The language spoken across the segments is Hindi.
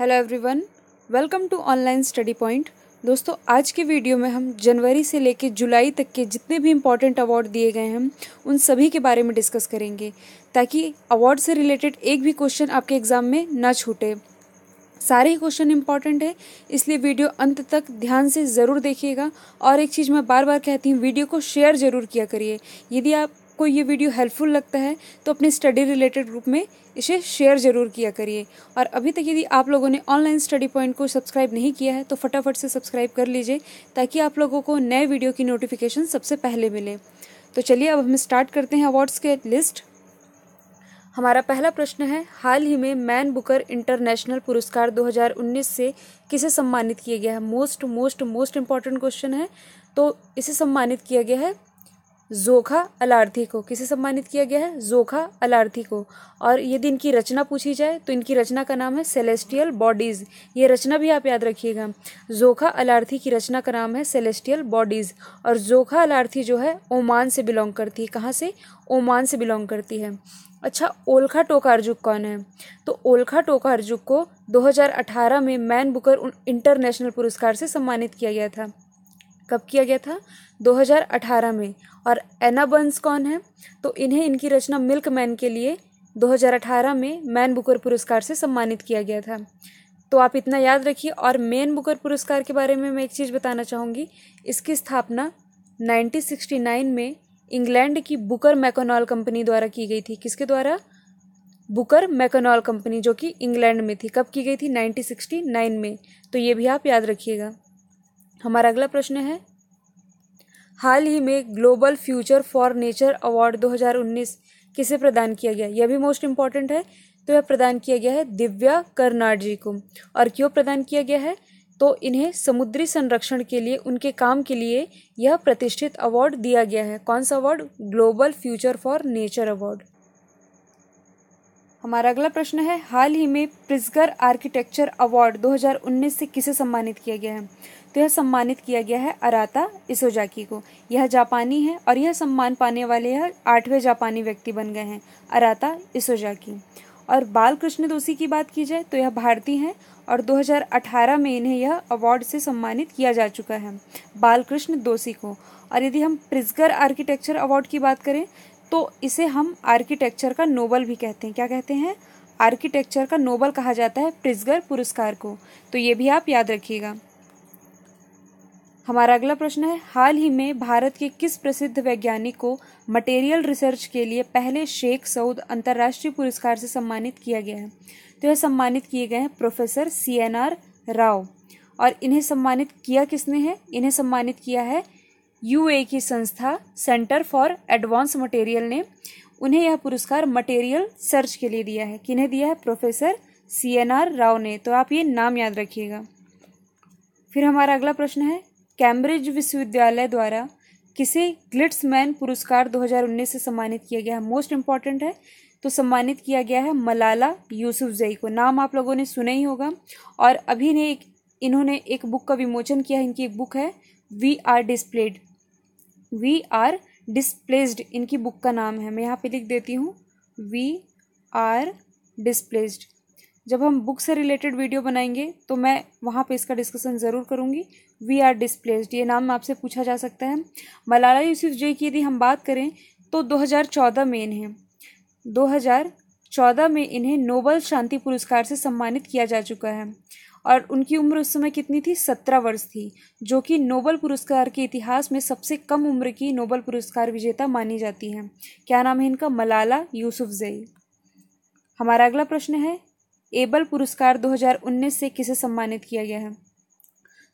hello everyone welcome to online study point दोस्तों आज के वीडियो में हम जनवरी से लेकर जुलाई तक के जितने भी इम्पॉर्टेंट अवार्ड दिए गए हैं उन सभी के बारे में डिस्कस करेंगे ताकि अवार्ड से रिलेटेड एक भी क्वेश्चन आपके एग्ज़ाम में ना छूटे सारे ही क्वेश्चन इंपॉर्टेंट है इसलिए वीडियो अंत तक ध्यान से ज़रूर देखिएगा और एक चीज़ मैं बार बार कहती हूँ वीडियो को शेयर ज़रूर किया करिए यदि आप आपको ये वीडियो हेल्पफुल लगता है तो अपने स्टडी रिलेटेड ग्रुप में इसे शेयर ज़रूर किया करिए और अभी तक यदि आप लोगों ने ऑनलाइन स्टडी पॉइंट को सब्सक्राइब नहीं किया है तो फटाफट से सब्सक्राइब कर लीजिए ताकि आप लोगों को नए वीडियो की नोटिफिकेशन सबसे पहले मिले तो चलिए अब हम स्टार्ट करते हैं अवार्ड्स के लिस्ट हमारा पहला प्रश्न है हाल ही में मैन बुकर इंटरनेशनल पुरस्कार 2019 से किसे सम्मानित किया गया है most most most important question है तो इसे सम्मानित किया गया है जोखा अलार्थी को किसे सम्मानित किया गया है जोखा अलार्थी को और यदि इनकी रचना पूछी जाए तो इनकी रचना का नाम है सेलेस्टियल बॉडीज़ ये रचना भी आप याद रखिएगा जोखा अलार्थी की रचना का नाम है सेलेस्टियल बॉडीज़ और जोखा अलार्थी जो है ओमान से बिलोंग करती है कहाँ से ओमान से बिलोंग करती है अच्छा ओलखा टोकारजुक कौन है तो ओलखा टोकारजुक को 2018 में मैन बुकर इंटरनेशनल पुरस्कार से सम्मानित किया गया था कब किया गया था 2018 में और एना बंस कौन है तो इन्हें इनकी रचना मिल्क मैन के लिए 2018 में मैन बुकर पुरस्कार से सम्मानित किया गया था तो आप इतना याद रखिए और मैन बुकर पुरस्कार के बारे में मैं एक चीज़ बताना चाहूँगी इसकी स्थापना 1969 में इंग्लैंड की बुकर मैकोनॉल कंपनी द्वारा की गई थी किसके द्वारा बुकर मैकोनॉल कंपनी जो कि इंग्लैंड में थी कब की गई थी 1969 में तो ये भी आप याद रखिएगा हमारा अगला प्रश्न है हाल ही में global future for nature award 2019 किसे प्रदान किया गया यह भी मोस्ट इम्पॉर्टेंट है तो यह प्रदान किया गया है दिव्या कर्नाड जी को और क्यों प्रदान किया गया है तो इन्हें समुद्री संरक्षण के लिए उनके काम के लिए यह प्रतिष्ठित अवार्ड दिया गया है कौन सा award global future for nature award हमारा अगला प्रश्न है हाल ही में प्रिजगर आर्किटेक्चर अवार्ड 2019 से किसे सम्मानित किया गया है तो यह सम्मानित किया गया है अराता इसोजाकी को यह जापानी है और यह सम्मान पाने वाले यह आठवें जापानी व्यक्ति बन गए हैं अराता इसोजाकी और बालकृष्ण दोषी की बात की जाए तो यह भारतीय हैं और 2018 में इन्हें यह अवार्ड से सम्मानित किया जा चुका है बालकृष्ण दोषी को और यदि हम प्रिजगर आर्किटेक्चर अवार्ड की बात करें तो इसे हम आर्किटेक्चर का नोबल भी कहते हैं क्या कहते हैं आर्किटेक्चर का नोबल कहा जाता है प्रिजगर पुरस्कार को तो ये भी आप याद रखिएगा हमारा अगला प्रश्न है हाल ही में भारत के किस प्रसिद्ध वैज्ञानिक को मटेरियल रिसर्च के लिए पहले शेख सऊद अंतर्राष्ट्रीय पुरस्कार से सम्मानित किया गया है तो यह सम्मानित किए गए हैं professor C N R Rao और इन्हें सम्मानित किया किसने है इन्हें सम्मानित किया है यू की संस्था सेंटर फॉर एडवांस मटेरियल ने उन्हें यह पुरस्कार मटेरियल सर्च के लिए दिया है किन्हें दिया है professor C N R Rao ने तो आप ये नाम याद रखिएगा फिर हमारा अगला प्रश्न है कैम्ब्रिज विश्वविद्यालय द्वारा किसे मैन पुरस्कार 2019 से सम्मानित किया गया है मोस्ट इम्पॉर्टेंट है तो सम्मानित किया गया है मलाला यूसुफ जई को नाम आप लोगों ने सुना ही होगा और अभी ने एक इन्होंने एक बुक का विमोचन किया है इनकी एक बुक है we are displayed we are displaced इनकी बुक का नाम है मैं यहाँ पे लिख देती हूँ वी आर डिस्प्लेस्ड जब हम बुक से रिलेटेड वीडियो बनाएंगे तो मैं वहाँ पे इसका डिस्कशन ज़रूर करूँगी वी आर डिस्प्लेस्ड ये नाम आपसे पूछा जा सकता है मलाला यूसुफ जय की यदि हम बात करें तो 2014 में इन्हें 2014 में इन्हें नोबल शांति पुरस्कार से सम्मानित किया जा चुका है और उनकी उम्र उस समय कितनी थी सत्रह वर्ष थी जो कि नोबल पुरस्कार के इतिहास में सबसे कम उम्र की नोबल पुरस्कार विजेता मानी जाती हैं क्या नाम है इनका मलाला यूसुफ जई हमारा अगला प्रश्न है एबल पुरस्कार 2019 से किसे सम्मानित किया गया है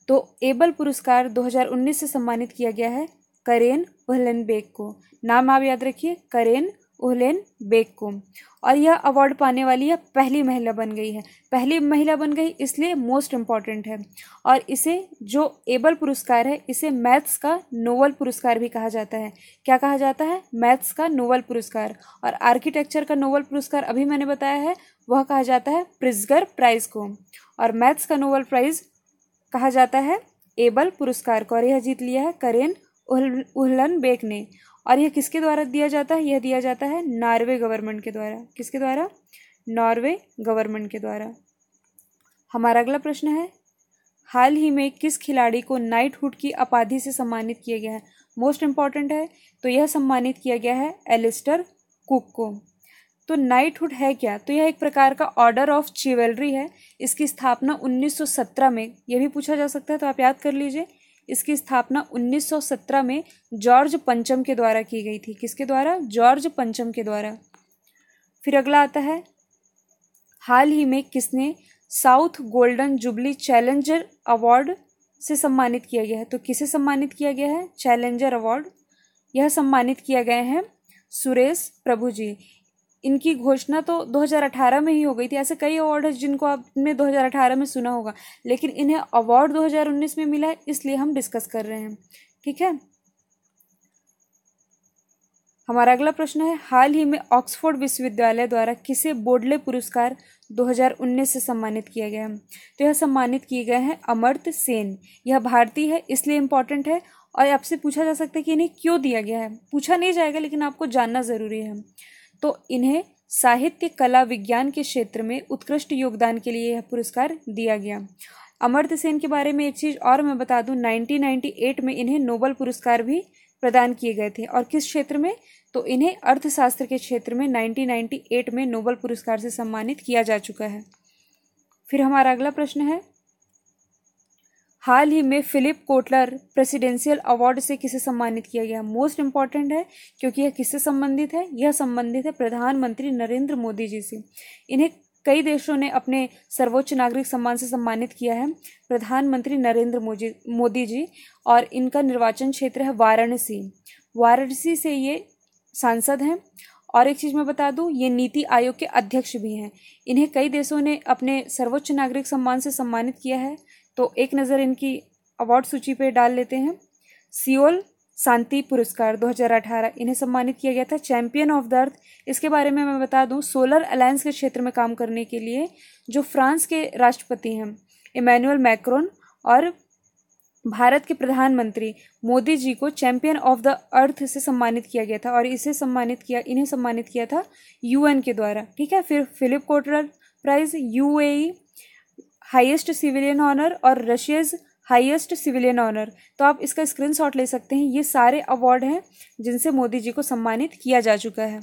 तो एबल पुरस्कार 2019 से सम्मानित किया गया है करेन वहलनबेग को नाम आप याद रखिए करेन ओहलेन बेग को और यह अवार्ड पाने वाली यह पहली महिला बन गई है पहली महिला बन गई इसलिए मोस्ट इम्पॉर्टेंट है और इसे जो एबल पुरस्कार है इसे मैथ्स का नोबल पुरस्कार भी कहा जाता है क्या कहा जाता है मैथ्स का नोबल पुरस्कार और आर्किटेक्चर का नोबल पुरस्कार अभी मैंने बताया है वह कहा जाता है प्रिजगर प्राइज को और मैथ्स का नोबल प्राइज कहा जाता है एबल पुरस्कार को और यह जीत लिया है करेन उहलन बेक ने और यह किसके द्वारा दिया जाता है यह दिया जाता है नॉर्वे गवर्नमेंट के द्वारा किसके द्वारा नॉर्वे गवर्नमेंट के द्वारा हमारा अगला प्रश्न है हाल ही में किस खिलाड़ी को नाइटहुड की उपाधि से सम्मानित किया गया है मोस्ट इम्पॉर्टेंट है तो यह सम्मानित किया गया है एलिस्टर कुक को तो नाइटहुड है क्या तो यह एक प्रकार का ऑर्डर ऑफ चिवेलरी है इसकी स्थापना 1917 में यह भी पूछा जा सकता है तो आप याद कर लीजिए इसकी स्थापना 1917 में जॉर्ज पंचम के द्वारा की गई थी किसके द्वारा जॉर्ज पंचम के द्वारा फिर अगला आता है हाल ही में किसने south golden jubilee challenger award से सम्मानित किया गया है तो किसे सम्मानित किया गया है चैलेंजर अवार्ड यह सम्मानित किया गया है सुरेश प्रभु जी इनकी घोषणा तो 2018 में ही हो गई थी ऐसे कई अवार्ड है जिनको आपने 2018 में सुना होगा लेकिन इन्हें अवार्ड 2019 में मिला है इसलिए हम डिस्कस कर रहे हैं ठीक है हमारा अगला प्रश्न है हाल ही में ऑक्सफोर्ड विश्वविद्यालय द्वारा किसे बोडले पुरस्कार 2019 से सम्मानित किया गया है तो यह सम्मानित किए गए हैं अमर्त सेन यह भारतीय है इसलिए इम्पॉर्टेंट है और आपसे पूछा जा सकता है कि इन्हें क्यों दिया गया है पूछा नहीं जाएगा लेकिन आपको जानना ज़रूरी है तो इन्हें साहित्य कला विज्ञान के क्षेत्र में उत्कृष्ट योगदान के लिए यह पुरस्कार दिया गया अमर्त्य सेन के बारे में एक चीज़ और मैं बता दूं 1998 में इन्हें नोबल पुरस्कार भी प्रदान किए गए थे और किस क्षेत्र में तो इन्हें अर्थशास्त्र के क्षेत्र में 1998 में नोबल पुरस्कार से सम्मानित किया जा चुका है फिर हमारा अगला प्रश्न है हाल ही में फिलिप कोटलर प्रेसिडेंशियल अवार्ड से किसे सम्मानित किया गया मोस्ट इम्पॉर्टेंट है क्योंकि यह किससे संबंधित है यह संबंधित है प्रधानमंत्री नरेंद्र मोदी जी से इन्हें कई देशों ने अपने सर्वोच्च नागरिक सम्मान से सम्मानित किया है प्रधानमंत्री नरेंद्र मोदी मोदी जी और इनका निर्वाचन क्षेत्र है वाराणसी वाराणसी से ये सांसद हैं और एक चीज़ मैं बता दूं ये नीति आयोग के अध्यक्ष भी हैं इन्हें कई देशों ने अपने सर्वोच्च नागरिक सम्मान से सम्मानित किया है तो एक नज़र इनकी अवार्ड सूची पे डाल लेते हैं सियोल शांति पुरस्कार 2018 इन्हें सम्मानित किया गया था चैंपियन ऑफ द अर्थ इसके बारे में मैं बता दूं सोलर अलायंस के क्षेत्र में काम करने के लिए जो फ्रांस के राष्ट्रपति हैं इमैनुअल मैक्रोन और भारत के प्रधानमंत्री मोदी जी को चैंपियन ऑफ द अर्थ से सम्मानित किया गया था और इसे सम्मानित किया इन्हें सम्मानित किया था यूएन के द्वारा ठीक है फिर Philip Kotler prize UAE highest civilian honour और रशियज़ हाईएस्ट सिविलियन ऑनर तो आप इसका स्क्रीनशॉट ले सकते हैं ये सारे अवार्ड हैं जिनसे मोदी जी को सम्मानित किया जा चुका है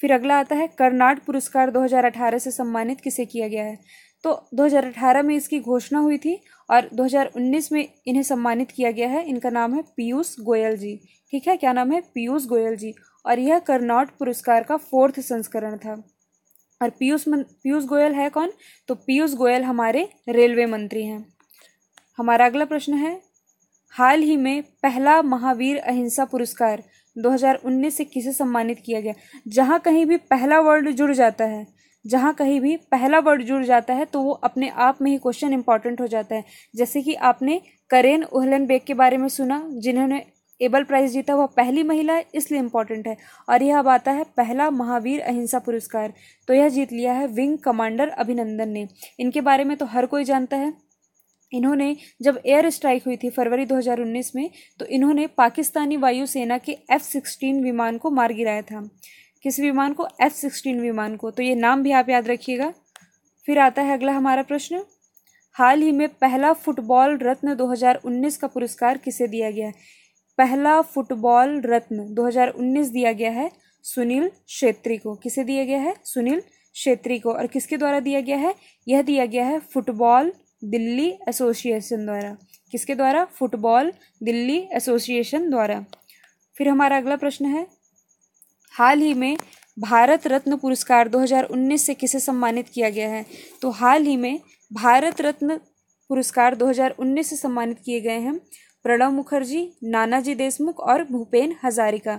फिर अगला आता है कर्नाट पुरस्कार 2018 से सम्मानित किसे किया गया है तो 2018 में इसकी घोषणा हुई थी और 2019 में इन्हें सम्मानित किया गया है इनका नाम है पीयूष गोयल जी ठीक है क्या नाम है पीयूष गोयल जी और यह कर्नाट पुरस्कार का फोर्थ संस्करण था और पीयूष पीयूष गोयल है कौन तो पीयूष गोयल हमारे रेलवे मंत्री हैं हमारा अगला प्रश्न है हाल ही में पहला महावीर अहिंसा पुरस्कार 2019 से किसे सम्मानित किया गया जहाँ कहीं भी पहला वर्ड जुड़ जाता है जहाँ कहीं भी पहला वर्ड जुड़ जाता है तो वो अपने आप में ही क्वेश्चन इंपॉर्टेंट हो जाता है जैसे कि आपने करेन ओहलन बेग के बारे में सुना जिन्होंने एबल प्राइज़ जीता वह पहली महिला है इसलिए इम्पॉर्टेंट है और यह अब आता है पहला महावीर अहिंसा पुरस्कार तो यह जीत लिया है विंग कमांडर अभिनंदन ने इनके बारे में तो हर कोई जानता है इन्होंने जब एयर स्ट्राइक हुई थी फरवरी 2019 में तो इन्होंने पाकिस्तानी वायुसेना के एफ़ सिक्सटीन विमान को मार गिराया था किस विमान को एफ सिक्सटीन विमान को तो ये नाम भी आप याद रखिएगा फिर आता है अगला हमारा प्रश्न हाल ही में पहला फुटबॉल रत्न 2019 का पुरस्कार किसे दिया गया पहला फुटबॉल रत्न 2019 दिया गया है सुनील क्षेत्री को किसे दिया गया है सुनील क्षेत्री को और किसके द्वारा दिया गया है यह दिया गया है फुटबॉल दिल्ली एसोसिएशन द्वारा किसके द्वारा फुटबॉल दिल्ली एसोसिएशन द्वारा फिर हमारा अगला प्रश्न है हाल ही में भारत रत्न पुरस्कार 2019 से किसे सम्मानित किया गया है तो हाल ही में भारत रत्न पुरस्कार 2019 से सम्मानित किए गए हैं प्रणव मुखर्जी नानाजी देशमुख और भूपेन हजारिका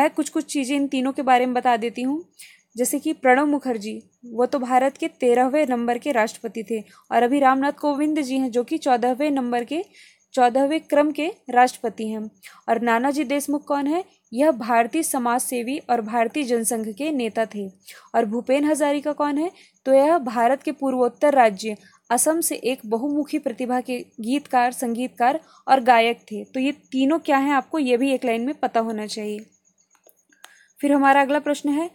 मैं कुछ कुछ चीज़ें इन तीनों के बारे में बता देती हूँ जैसे कि प्रणव मुखर्जी वो तो भारत के तेरहवें नंबर के राष्ट्रपति थे और अभी रामनाथ कोविंद जी हैं जो कि चौदहवें नंबर के चौदहवें क्रम के राष्ट्रपति हैं और नानाजी देशमुख कौन है यह भारतीय समाज सेवी और भारतीय जनसंघ के नेता थे और भूपेन हजारिका कौन है तो यह भारत के पूर्वोत्तर राज्य असम से एक बहुमुखी प्रतिभा के गीतकार संगीतकार और गायक थे तो ये तीनों क्या हैं आपको ये भी एक लाइन में पता होना चाहिए फिर हमारा अगला प्रश्न है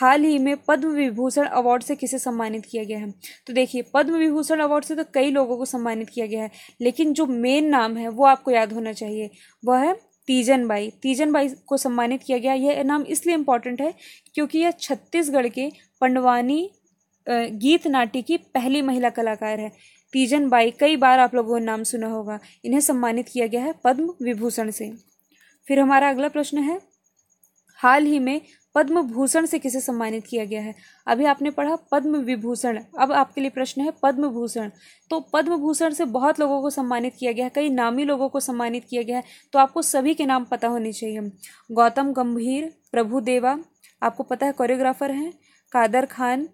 हाल ही में पद्म विभूषण अवार्ड से किसे सम्मानित किया गया है तो देखिए पद्म विभूषण अवार्ड से तो कई लोगों को सम्मानित किया गया है लेकिन जो मेन नाम है वो आपको याद होना चाहिए वह है तीजन बाई तीजन बाई को सम्मानित किया गया यह नाम इसलिए इम्पॉर्टेंट है क्योंकि यह छत्तीसगढ़ के पंडवानी गीत नाट्य की पहली महिला कलाकार है तीजन बाई कई बार आप लोगों ने नाम सुना होगा इन्हें सम्मानित किया गया है पद्म विभूषण से फिर हमारा अगला प्रश्न है हाल ही में पद्म भूषण से किसे सम्मानित किया गया है अभी आपने पढ़ा पद्म विभूषण अब आपके लिए प्रश्न है पद्म भूषण तो पद्म भूषण से बहुत लोगों को सम्मानित किया गया है कई नामी लोगों को सम्मानित किया गया है तो आपको सभी के नाम पता होने चाहिए गौतम गंभीर प्रभु देवा आपको पता है कोरियोग्राफर हैं कादर खान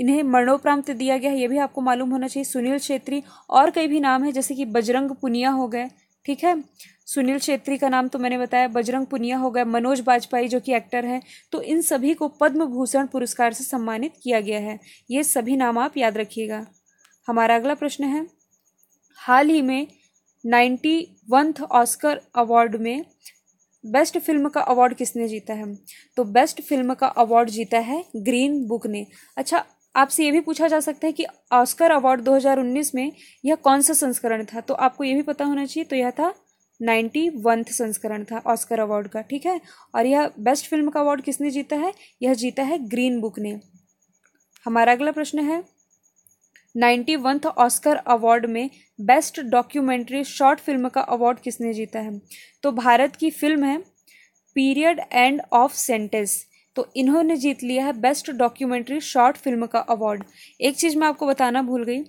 इन्हें मरणोपरांत दिया गया है ये भी आपको मालूम होना चाहिए सुनील छेत्री और कई भी नाम है जैसे कि बजरंग पुनिया हो गए ठीक है सुनील छेत्री का नाम तो मैंने बताया बजरंग पुनिया हो गए मनोज बाजपेयी जो कि एक्टर हैं तो इन सभी को पद्म भूषण पुरस्कार से सम्मानित किया गया है ये सभी नाम आप याद रखिएगा हमारा अगला प्रश्न है हाल ही में नाइन्टी वंथ ऑस्कर अवार्ड में बेस्ट फिल्म का अवार्ड किसने जीता है तो बेस्ट फिल्म का अवार्ड जीता है ग्रीन बुक ने अच्छा आपसे ये भी पूछा जा सकता है कि ऑस्कर अवार्ड 2019 में यह कौन सा संस्करण था तो आपको ये भी पता होना चाहिए तो यह था नाइन्टी वंथ संस्करण था ऑस्कर अवार्ड का ठीक है और यह बेस्ट फिल्म का अवार्ड किसने जीता है यह जीता है ग्रीन बुक ने हमारा अगला प्रश्न है नाइन्टी वंथ ऑस्कर अवार्ड में बेस्ट डॉक्यूमेंट्री शॉर्ट फिल्म का अवार्ड किसने जीता है तो भारत की फिल्म है पीरियड एंड ऑफ सेंटेंस तो इन्होंने जीत लिया है बेस्ट डॉक्यूमेंट्री शॉर्ट फिल्म का अवार्ड एक चीज़ मैं आपको बताना भूल गई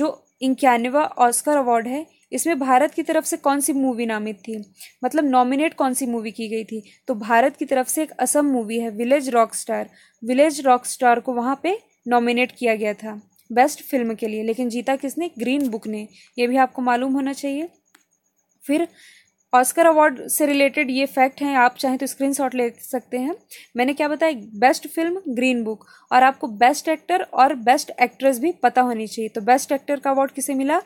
जो इक्यानवा ऑस्कर अवार्ड है इसमें भारत की तरफ से कौन सी मूवी नामित थी मतलब नॉमिनेट कौन सी मूवी की गई थी तो भारत की तरफ से एक असम मूवी है village rock star village rock star को वहाँ पे नॉमिनेट किया गया था बेस्ट फिल्म के लिए लेकिन जीता किसने ग्रीन बुक ने यह भी आपको मालूम होना चाहिए फिर ऑस्कर अवार्ड से रिलेटेड ये फैक्ट हैं आप चाहें तो शॉट ले सकते हैं मैंने क्या बताया बेस्ट फिल्म ग्रीन बुक और आपको बेस्ट एक्टर और बेस्ट एक्ट्रेस भी पता होनी चाहिए तो बेस्ट एक्टर का अवार्ड किसे मिला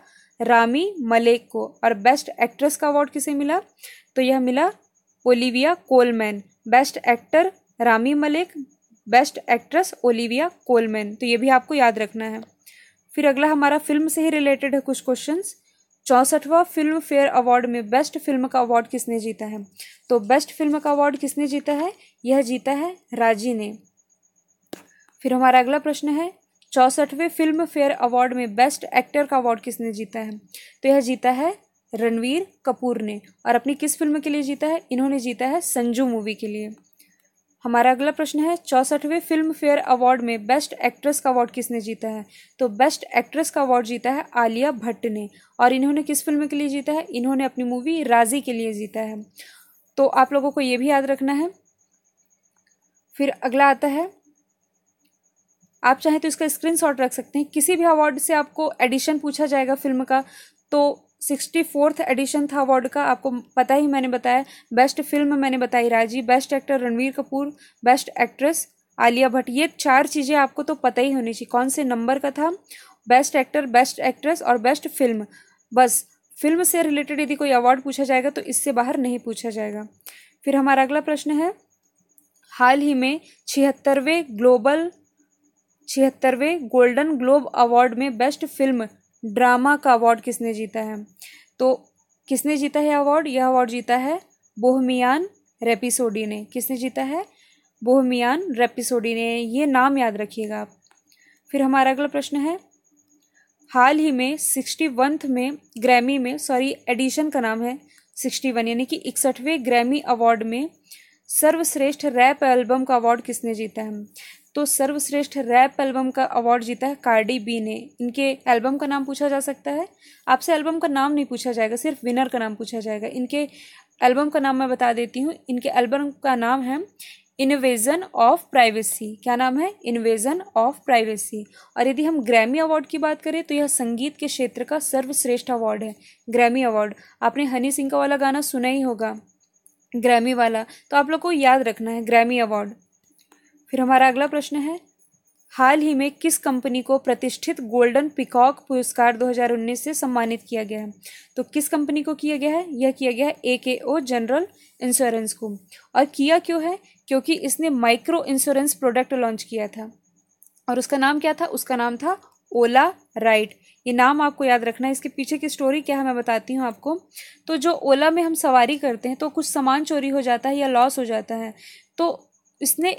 रामी मलेक को और बेस्ट एक्ट्रेस का अवार्ड किसे मिला तो यह मिला Olivia Colman best actor Rami Malek best actress Olivia Colman तो ये भी आपको याद रखना है फिर अगला हमारा फिल्म से ही रिलेटेड है कुछ क्वेश्चंस चौंसठवा फिल्म फेयर अवार्ड में बेस्ट फिल्म का अवार्ड किसने जीता है तो बेस्ट फिल्म का अवार्ड किसने जीता है यह जीता है राजी ने फिर हमारा अगला प्रश्न है चौंसठवें फिल्म फेयर अवार्ड में बेस्ट एक्टर का अवार्ड किसने जीता है तो यह जीता है रणवीर कपूर ने और अपनी किस फिल्म के लिए जीता है इन्होंने जीता है संजू मूवी के लिए हमारा अगला प्रश्न है चौसठवें फिल्म फेयर अवार्ड में बेस्ट एक्ट्रेस का अवार्ड किसने जीता है तो बेस्ट एक्ट्रेस का अवार्ड जीता है आलिया भट्ट ने और इन्होंने किस फिल्म के लिए जीता है इन्होंने अपनी मूवी राजी के लिए जीता है तो आप लोगों को ये भी याद रखना है फिर अगला आता है आप चाहें तो इसका स्क्रीनशॉट रख सकते हैं किसी भी अवार्ड से आपको एडिशन पूछा जाएगा फिल्म का तो सिक्सटी फोर्थ एडिशन था अवार्ड का आपको पता ही मैंने बताया बेस्ट फिल्म मैंने बताई Raazi best actor Ranveer Kapoor best actress Alia Bhatt ये चार चीज़ें आपको तो पता ही होनी चाहिए कौन से नंबर का था बेस्ट एक्टर बेस्ट एक्ट्रेस और बेस्ट फिल्म बस फिल्म से रिलेटेड यदि कोई अवार्ड पूछा जाएगा तो इससे बाहर नहीं पूछा जाएगा फिर हमारा अगला प्रश्न है हाल ही में छिहत्तरवें ग्लोबल छिहत्तरवें गोल्डन ग्लोब अवार्ड में बेस्ट फिल्म ड्रामा का अवार्ड किसने जीता है तो किसने जीता है अवार्ड यह अवार्ड जीता है बोहमियान रेपिसोडी ने किसने जीता है बोहमियान रेपिसोडी ने ये नाम याद रखिएगा आप फिर हमारा अगला प्रश्न है हाल ही में सिक्सटी वंथ में ग्रैमी में सॉरी एडिशन का नाम है सिक्सटी वन यानी कि इकसठवें ग्रैमी अवार्ड में सर्वश्रेष्ठ रैप एल्बम का अवार्ड किसने जीता है तो सर्वश्रेष्ठ रैप एल्बम का अवार्ड जीता है कार्डी बी ने इनके एल्बम का नाम पूछा जा सकता है आपसे एल्बम का नाम नहीं पूछा जाएगा सिर्फ विनर का नाम पूछा जाएगा इनके एल्बम का नाम मैं बता देती हूँ इनके एल्बम का नाम है इन्वेजन ऑफ प्राइवेसी क्या नाम है इन्वेजन ऑफ प्राइवेसी और यदि हम ग्रैमी अवार्ड की बात करें तो यह संगीत के क्षेत्र का सर्वश्रेष्ठ अवार्ड है ग्रैमी अवार्ड आपने हनी सिंह का वाला गाना सुना ही होगा ग्रैमी वाला तो आप लोग को याद रखना है ग्रैमी अवार्ड फिर हमारा अगला प्रश्न है हाल ही में किस कंपनी को प्रतिष्ठित गोल्डन पिकॉक पुरस्कार 2019 से सम्मानित किया गया है तो किस कंपनी को किया गया है यह किया गया है ए के ओ जनरल इंश्योरेंस को और किया क्यों है क्योंकि इसने माइक्रो इंश्योरेंस प्रोडक्ट लॉन्च किया था और उसका नाम क्या था उसका नाम था ओला राइड ये नाम आपको याद रखना है इसके पीछे की स्टोरी क्या है मैं बताती हूँ आपको तो जो ओला में हम सवारी करते हैं तो कुछ सामान चोरी हो जाता है या लॉस हो जाता है तो इसने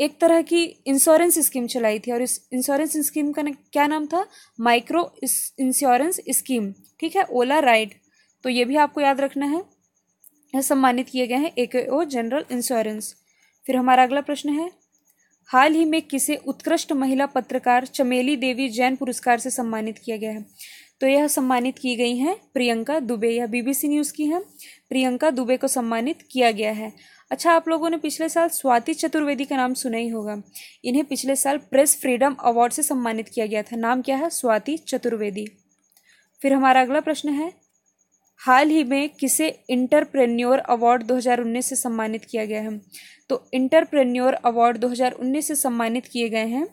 एक तरह की इंश्योरेंस स्कीम चलाई थी और इस इंश्योरेंस स्कीम का क्या नाम था माइक्रो इंश्योरेंस स्कीम ठीक है ओला राइड तो ये भी आपको याद रखना है सम्मानित किए गए हैं ए के ओ जनरल इंश्योरेंस फिर हमारा अगला प्रश्न है हाल ही में किसे उत्कृष्ट महिला पत्रकार चमेली देवी जैन पुरस्कार से सम्मानित किया गया है तो यह सम्मानित की गई हैं प्रियंका दुबे यह बीबीसी न्यूज़ की हैं प्रियंका दुबे को सम्मानित किया गया है अच्छा आप लोगों ने पिछले साल स्वाति चतुर्वेदी का नाम सुना ही होगा इन्हें पिछले साल प्रेस फ्रीडम अवार्ड से सम्मानित किया गया था नाम क्या है स्वाति चतुर्वेदी फिर हमारा अगला प्रश्न है हाल ही में किसे इंटरप्रेन्योर अवार्ड 2019 से सम्मानित किया गया है तो इंटरप्रेन्योर अवार्ड 2019 से सम्मानित किए गए हैं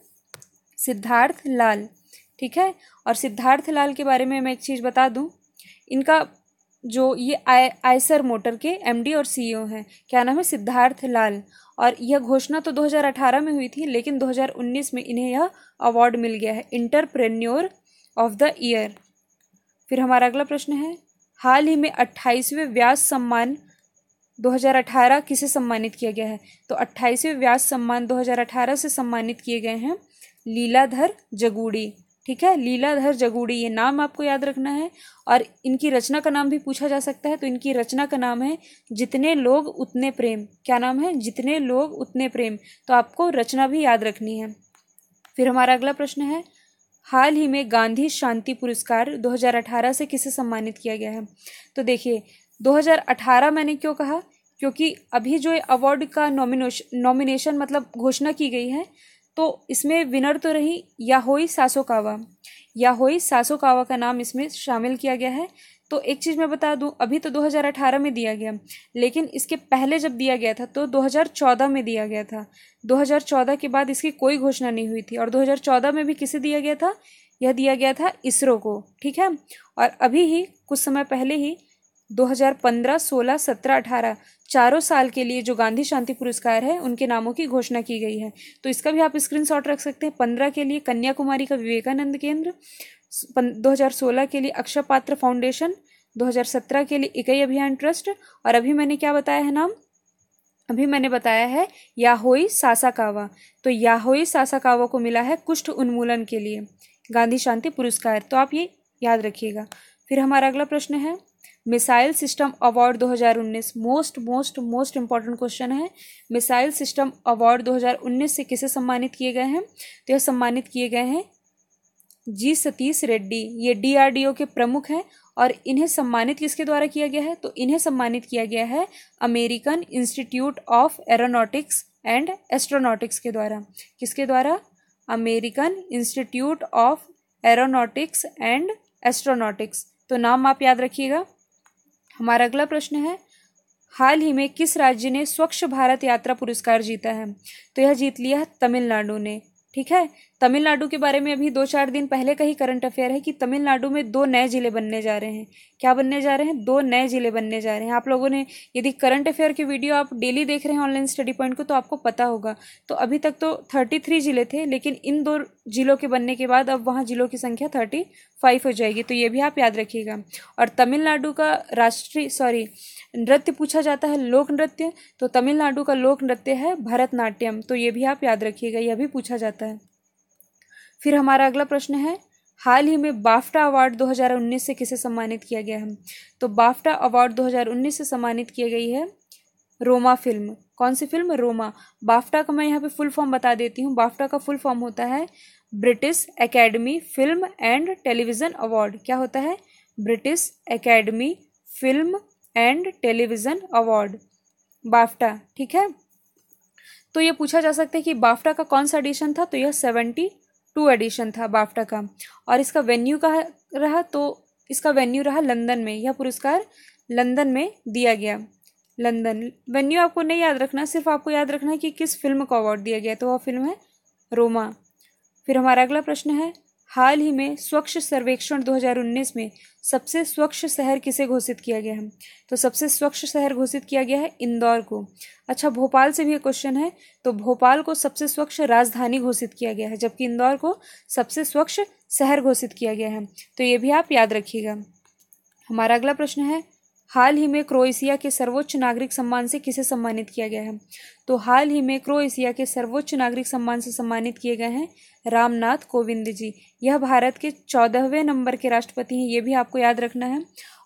सिद्धार्थ लाल ठीक है और सिद्धार्थ लाल के बारे में मैं एक चीज़ बता दूं इनका जो ये आई आयसर मोटर के एमडी और सीईओ e हैं क्या नाम है सिद्धार्थ लाल और यह घोषणा तो 2018 में हुई थी लेकिन 2019 में इन्हें यह अवार्ड मिल गया है इंटरप्रेन्योर ऑफ द ईयर फिर हमारा अगला प्रश्न है हाल ही में 28वें व्यास सम्मान 2018 किसे सम्मानित किया गया है तो 28वें व्यास सम्मान 2018 से सम्मानित किए गए हैं लीलाधर जगूड़ी ठीक है लीलाधर जगूड़ी ये नाम आपको याद रखना है और इनकी रचना का नाम भी पूछा जा सकता है तो इनकी रचना का नाम है जितने लोग उतने प्रेम क्या नाम है जितने लोग उतने प्रेम तो आपको रचना भी याद रखनी है फिर हमारा अगला प्रश्न है हाल ही में गांधी शांति पुरस्कार 2018 से किसे सम्मानित किया गया है तो देखिए 2018 मैंने क्यों कहा क्योंकि अभी जो अवार्ड का नॉमिनेशन नॉमिनेशन मतलब घोषणा की गई है तो इसमें विनर तो रही याहोई सासोकावा याहोई सासोकावा का नाम इसमें शामिल किया गया है तो एक चीज़ मैं बता दूं अभी तो 2018 में दिया गया लेकिन इसके पहले जब दिया गया था तो 2014 में दिया गया था 2014 के बाद इसकी कोई घोषणा नहीं हुई थी और 2014 में भी किसे दिया गया था यह दिया गया था इसरो को ठीक है और अभी ही कुछ समय पहले ही 2015, 16, 17, 18 चारों साल के लिए जो गांधी शांति पुरस्कार है उनके नामों की घोषणा की गई है तो इसका भी आप स्क्रीनशॉट रख सकते हैं पंद्रह के लिए कन्याकुमारी का विवेकानंद केंद्र 2016 के लिए अक्षय पात्र फाउंडेशन 2017 के लिए इकई अभियान ट्रस्ट और अभी मैंने क्या बताया है नाम अभी मैंने बताया है याहोई सासाकावा तो याहोई सासाकावा को मिला है कुष्ठ उन्मूलन के लिए गांधी शांति पुरस्कार तो आप ये याद रखिएगा फिर हमारा अगला प्रश्न है missile system award 2019 most most most important question है मिसाइल सिस्टम अवार्ड 2019 से किसे सम्मानित किए गए हैं तो यह सम्मानित किए गए हैं जी सतीश रेड्डी ये डीआरडीओ के प्रमुख हैं और इन्हें सम्मानित किसके द्वारा किया गया है तो इन्हें सम्मानित किया गया है American Institute of Aeronautics and Astronautics के द्वारा किसके द्वारा American Institute of Aeronautics and Astronautics तो नाम आप याद रखिएगा हमारा अगला प्रश्न है हाल ही में किस राज्य ने स्वच्छ भारत यात्रा पुरस्कार जीता है तो यह जीत लिया तमिलनाडु ने ठीक है तमिलनाडु के बारे में अभी दो चार दिन पहले का ही करंट अफेयर है कि तमिलनाडु में दो नए ज़िले बनने जा रहे हैं क्या बनने जा रहे हैं दो नए ज़िले बनने जा रहे हैं आप लोगों ने यदि करंट अफेयर की वीडियो आप डेली देख रहे हैं ऑनलाइन स्टडी पॉइंट को तो आपको पता होगा तो अभी तक तो थर्टी थ्री ज़िले थे लेकिन इन दो ज़िलों के बनने के बाद अब वहाँ ज़िलों की संख्या थर्टी फाइव हो जाएगी तो ये भी आप याद रखिएगा और तमिलनाडु का राष्ट्रीय सॉरी नृत्य पूछा जाता है लोक नृत्य तो तमिलनाडु का लोक नृत्य है भरतनाट्यम तो ये भी आप याद रखिएगा यह भी पूछा जाता है फिर हमारा अगला प्रश्न है हाल ही में बाफ्टा अवार्ड 2019 से किसे सम्मानित किया गया है तो बाफ्टा अवार्ड 2019 से सम्मानित की गई है रोमा फिल्म कौन सी फिल्म रोमा बाफ्टा का मैं यहाँ पे फुल फॉर्म बता देती हूँ बाफ्टा का फुल फॉर्म होता है British Academy film and television award क्या होता है British Academy film and television award BAFTA ठीक है तो ये पूछा जा सकता है कि बाफ्टा का कौन सा एडिशन था तो यह सेवेंटी टू एडिशन था बाफ्टा का और इसका वेन्यू कहा रहा तो इसका वेन्यू रहा लंदन में यह पुरस्कार लंदन में दिया गया लंदन वेन्यू आपको नहीं याद रखना सिर्फ आपको याद रखना है कि किस फिल्म को अवार्ड दिया गया तो वह फिल्म है रोमा फिर हमारा अगला प्रश्न है हाल ही में स्वच्छ सर्वेक्षण 2019 में सबसे स्वच्छ शहर किसे घोषित किया गया है तो सबसे स्वच्छ शहर घोषित किया गया है इंदौर को अच्छा भोपाल से भी एक क्वेश्चन है तो भोपाल को सबसे स्वच्छ राजधानी घोषित किया गया है जबकि इंदौर को सबसे स्वच्छ शहर घोषित किया गया है तो ये भी आप याद रखिएगा हमारा अगला प्रश्न है हाल ही में क्रोएशिया के सर्वोच्च नागरिक सम्मान से किसे सम्मानित किया गया है तो हाल ही में क्रोएशिया के सर्वोच्च नागरिक सम्मान से सम्मानित किए गए हैं रामनाथ कोविंद जी यह भारत के चौदहवें नंबर के राष्ट्रपति हैं ये भी आपको याद रखना है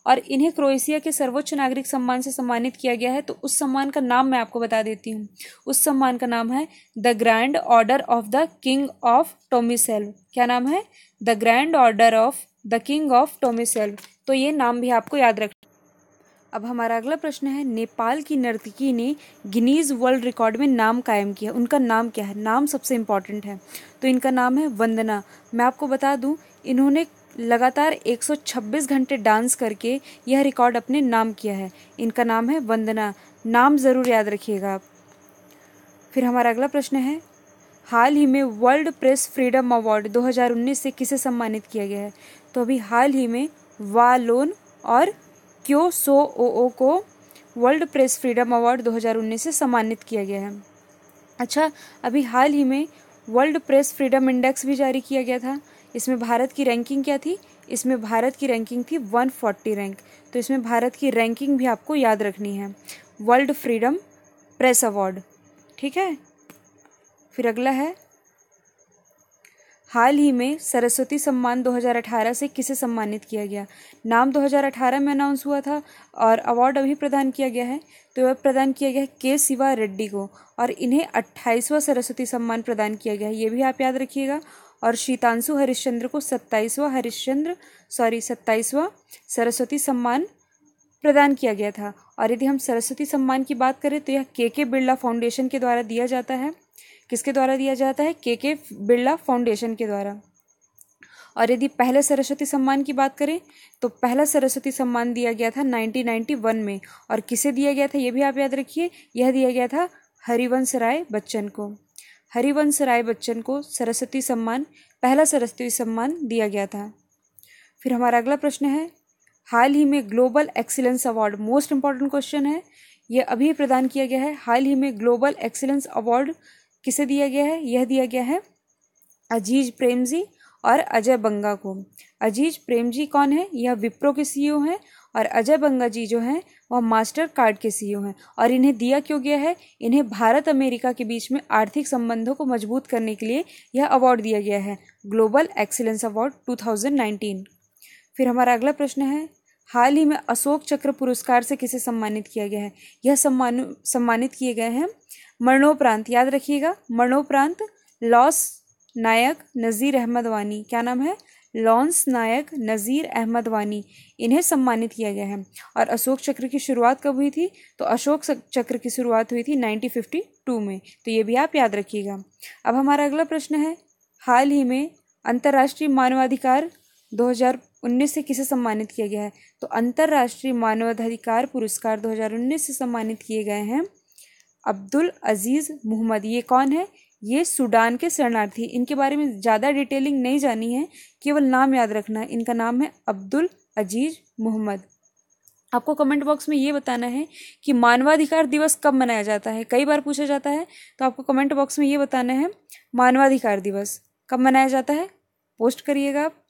और इन्हें क्रोएशिया के सर्वोच्च नागरिक सम्मान से सम्मानित किया गया है तो उस सम्मान का नाम मैं आपको बता देती हूँ उस सम्मान का नाम है the grand order of the king of Tomislav क्या नाम है the grand order of the king of Tomislav तो ये नाम भी आपको याद रख अब हमारा अगला प्रश्न है नेपाल की नर्तकी ने गिनीज वर्ल्ड रिकॉर्ड में नाम कायम किया उनका नाम क्या है नाम सबसे इम्पॉर्टेंट है तो इनका नाम है वंदना मैं आपको बता दूं इन्होंने लगातार 126 घंटे डांस करके यह रिकॉर्ड अपने नाम किया है इनका नाम है वंदना नाम ज़रूर याद रखिएगा आप फिर हमारा अगला प्रश्न है हाल ही में वर्ल्ड प्रेस फ्रीडम अवार्ड 2019 से किसे सम्मानित किया गया है तो अभी हाल ही में वालोन और क्यो सो ओ ओ को वर्ल्ड प्रेस फ्रीडम अवार्ड 2019 से सम्मानित किया गया है अच्छा अभी हाल ही में वर्ल्ड प्रेस फ्रीडम इंडेक्स भी जारी किया गया था इसमें भारत की रैंकिंग क्या थी इसमें भारत की रैंकिंग थी 140 रैंक तो इसमें भारत की रैंकिंग भी आपको याद रखनी है वर्ल्ड फ्रीडम प्रेस अवार्ड ठीक है फिर अगला है हाल ही में सरस्वती सम्मान 2018 से किसे सम्मानित किया गया नाम 2018 में अनाउंस हुआ था और अवार्ड अभी प्रदान किया गया है तो यह प्रदान किया गया है के शिवा रेड्डी को और इन्हें 28वां सरस्वती सम्मान प्रदान किया गया है ये भी आप याद रखिएगा और शीतांशु हरिश्चंद्र को 27वां हरिश्चंद्र सॉरी सत्ताईसवां सरस्वती सम्मान प्रदान किया गया था और यदि हम सरस्वती सम्मान की बात करें तो यह के के बिरला फाउंडेशन के द्वारा दिया जाता है किसके द्वारा दिया जाता है के के बिरला फाउंडेशन के द्वारा और यदि पहले सरस्वती सम्मान की बात करें तो पहला सरस्वती सम्मान दिया गया था 1991 में और किसे दिया गया था ये भी आप याद रखिए यह दिया गया था हरिवंश राय बच्चन को हरिवंश राय बच्चन को सरस्वती सम्मान पहला सरस्वती सम्मान दिया गया था फिर हमारा अगला प्रश्न है हाल ही में global excellence award most important question है यह अभी प्रदान किया गया है हाल ही में ग्लोबल एक्सीलेंस अवार्ड किसे दिया गया है यह दिया गया है अजीज प्रेम जी और अजय बंगा को अजीज प्रेम जी कौन है यह विप्रो के सीईओ e हैं और अजय बंगा जी जो हैं वह मास्टर कार्ड के सीईओ e हैं और इन्हें दिया क्यों गया है इन्हें भारत अमेरिका के बीच में आर्थिक संबंधों को मजबूत करने के लिए यह अवार्ड दिया गया है ग्लोबल एक्सीलेंस अवार्ड 2019 फिर हमारा अगला प्रश्न है हाल ही में अशोक चक्र पुरस्कार से किसे सम्मानित किया गया है यह सम्मान सम्मानित किए गए हैं मरणोपरांत याद रखिएगा मरणोपरांत लॉस नायक नज़ीर अहमद वानी क्या नाम है लॉन्स नायक नज़ीर अहमद वानी इन्हें सम्मानित किया गया है और अशोक चक्र की शुरुआत कब हुई थी तो अशोक चक्र की शुरुआत हुई थी 1952 में तो ये भी आप याद रखिएगा अब हमारा अगला प्रश्न है हाल ही में अंतर्राष्ट्रीय मानवाधिकार 2019 से किसे सम्मानित किया गया है तो अंतर्राष्ट्रीय मानवाधिकार पुरस्कार 2019 से सम्मानित किए गए हैं अब्दुल अजीज़ मोहम्मद ये कौन है ये सूडान के शरणार्थी इनके बारे में ज़्यादा डिटेलिंग नहीं जानी है केवल नाम याद रखना है इनका नाम है अब्दुल अजीज़ मोहम्मद आपको कमेंट बॉक्स में ये बताना है कि मानवाधिकार दिवस कब मनाया जाता है कई बार पूछा जाता है तो आपको कमेंट बॉक्स में ये बताना है मानवाधिकार दिवस कब मनाया जाता है पोस्ट करिएगा आप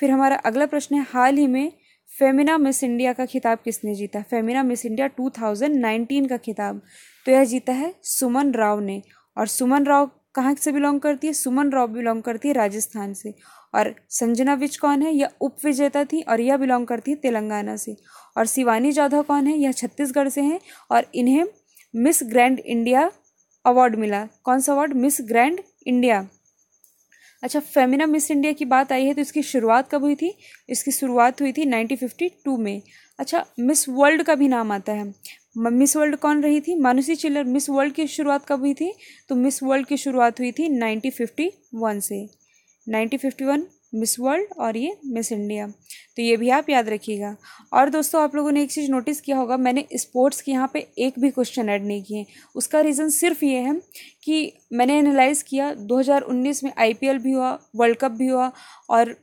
फिर हमारा अगला प्रश्न है हाल ही में फेमिना मिस इंडिया का खिताब किसने जीता फेमिना मिस इंडिया 2019 का खिताब तो यह जीता है सुमन राव ने और सुमन राव कहाँ से बिलोंग करती है सुमन राव बिलोंग करती है राजस्थान से और संजना विच कौन है यह उप विजेता थी और यह बिलोंग करती है तेलंगाना से और शिवानी जाधव कौन है यह छत्तीसगढ़ से हैं और इन्हें मिस ग्रैंड इंडिया अवार्ड मिला कौन सा अवार्ड मिस ग्रैंड इंडिया अच्छा फेमिना मिस इंडिया की बात आई है तो इसकी शुरुआत कब हुई थी इसकी शुरुआत हुई थी 1952 में अच्छा मिस वर्ल्ड का भी नाम आता है मिस वर्ल्ड कौन रही थी मानुषी चिल्लर मिस वर्ल्ड की शुरुआत कब हुई थी तो मिस वर्ल्ड की शुरुआत हुई थी नाइनटीन से नाइनटीन मिस वर्ल्ड और ये मिस इंडिया तो ये भी आप याद रखिएगा और दोस्तों आप लोगों ने एक चीज़ नोटिस किया होगा मैंने स्पोर्ट्स के यहाँ पे एक भी क्वेश्चन ऐड नहीं किए उसका रीज़न सिर्फ ये है कि मैंने एनालाइज़ किया 2019 में आईपीएल भी हुआ वर्ल्ड कप भी हुआ और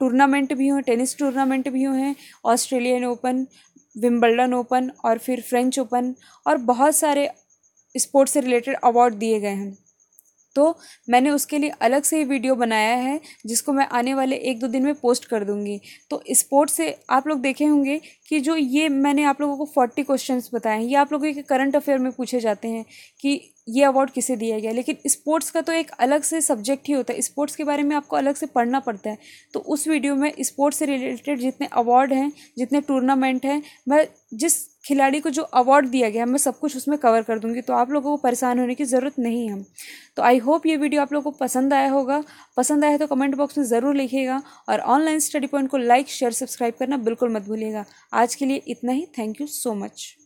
टूर्नामेंट भी हुए टेनिस टूर्नामेंट भी हुए हैं ऑस्ट्रेलियन ओपन विम्बल्डन ओपन और फिर फ्रेंच ओपन और बहुत सारे स्पोर्ट्स से रिलेटेड अवार्ड दिए गए हैं तो मैंने उसके लिए अलग से ही वीडियो बनाया है जिसको मैं आने वाले एक दो दिन में पोस्ट कर दूँगी तो स्पोर्ट से आप लोग देखे होंगे कि जो ये मैंने आप लोगों को फोर्टी क्वेश्चन बताए हैं ये आप लोगों के करंट अफेयर में पूछे जाते हैं कि ये अवार्ड किसे दिया गया लेकिन स्पोर्ट्स का तो एक अलग से सब्जेक्ट ही होता है स्पोर्ट्स के बारे में आपको अलग से पढ़ना पड़ता है तो उस वीडियो में स्पोर्ट्स से रिलेटेड जितने अवार्ड हैं जितने टूर्नामेंट हैं मैं जिस खिलाड़ी को जो अवार्ड दिया गया है मैं सब कुछ उसमें कवर कर दूंगी तो आप लोगों को परेशान होने की ज़रूरत नहीं है तो आई होप ये वीडियो आप लोगों को पसंद आया होगा पसंद आया तो कमेंट बॉक्स में ज़रूर लिखिएगा और ऑनलाइन स्टडी पॉइंट को लाइक शेयर सब्सक्राइब करना बिल्कुल मत भूलिएगा आज के लिए इतना ही थैंक यू सो मच